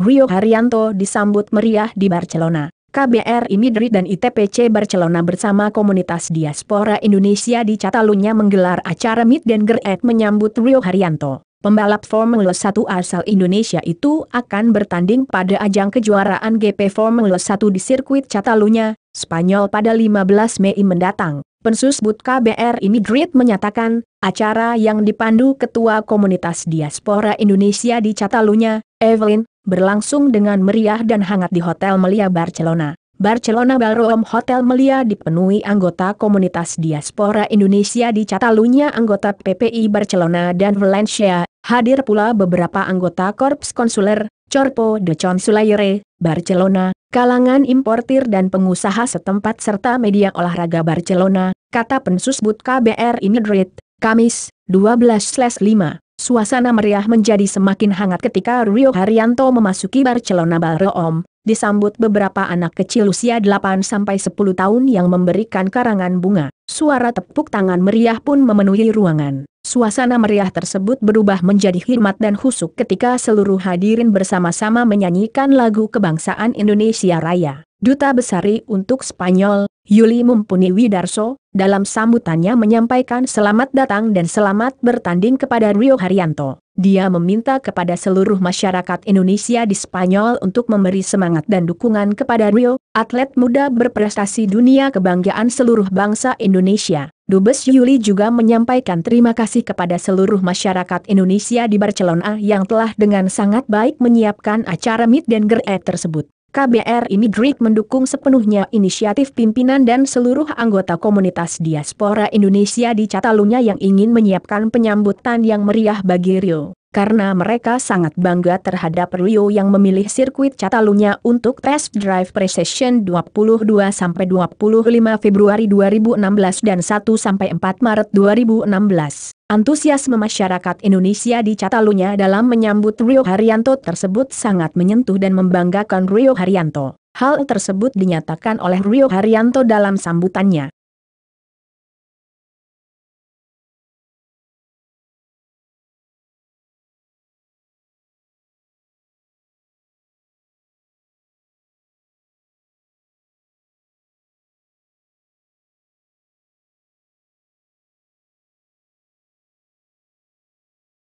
Rio Haryanto disambut meriah di Barcelona. KBRI Madrid dan ITPC Barcelona bersama komunitas diaspora Indonesia di Catalunya menggelar acara Meet and Greet menyambut Rio Haryanto. Pembalap Formula 1 asal Indonesia itu akan bertanding pada ajang kejuaraan GP Formula 1 di sirkuit Catalunya, Spanyol pada 15 Mei mendatang. Pensus But KBR Imigrit menyatakan, acara yang dipandu Ketua Komunitas Diaspora Indonesia di Catalunya, Evelyn, berlangsung dengan meriah dan hangat di Hotel Melia Barcelona. Barcelona Ballroom Hotel Melia dipenuhi anggota komunitas diaspora Indonesia di Catalunya anggota PPI Barcelona dan Valencia, hadir pula beberapa anggota Korps Konsuler, Corpo de Consulaire, Barcelona, kalangan importir dan pengusaha setempat serta media olahraga Barcelona, kata KBR in Madrid, Kamis, 12-5. Suasana meriah menjadi semakin hangat ketika Rio Haryanto memasuki Barcelona Barreom, disambut beberapa anak kecil usia 8-10 tahun yang memberikan karangan bunga. Suara tepuk tangan meriah pun memenuhi ruangan. Suasana meriah tersebut berubah menjadi hikmat dan husuk ketika seluruh hadirin bersama-sama menyanyikan lagu kebangsaan Indonesia Raya. Duta Besari untuk Spanyol, Yuli Mumpuni Widarso, dalam sambutannya menyampaikan selamat datang dan selamat bertanding kepada Rio Haryanto. Dia meminta kepada seluruh masyarakat Indonesia di Spanyol untuk memberi semangat dan dukungan kepada Rio, atlet muda berprestasi dunia kebanggaan seluruh bangsa Indonesia. Dubes Yuli juga menyampaikan terima kasih kepada seluruh masyarakat Indonesia di Barcelona yang telah dengan sangat baik menyiapkan acara Meet dan Greet tersebut. KBR Imigrit mendukung sepenuhnya inisiatif pimpinan dan seluruh anggota komunitas diaspora Indonesia di Catalunya yang ingin menyiapkan penyambutan yang meriah bagi Rio karena mereka sangat bangga terhadap Rio yang memilih sirkuit Catalunya untuk test drive precession 22-25 Februari 2016 dan 1-4 Maret 2016. Antusiasme masyarakat Indonesia di Catalunya dalam menyambut Rio Haryanto tersebut sangat menyentuh dan membanggakan Rio Haryanto. Hal tersebut dinyatakan oleh Rio Haryanto dalam sambutannya.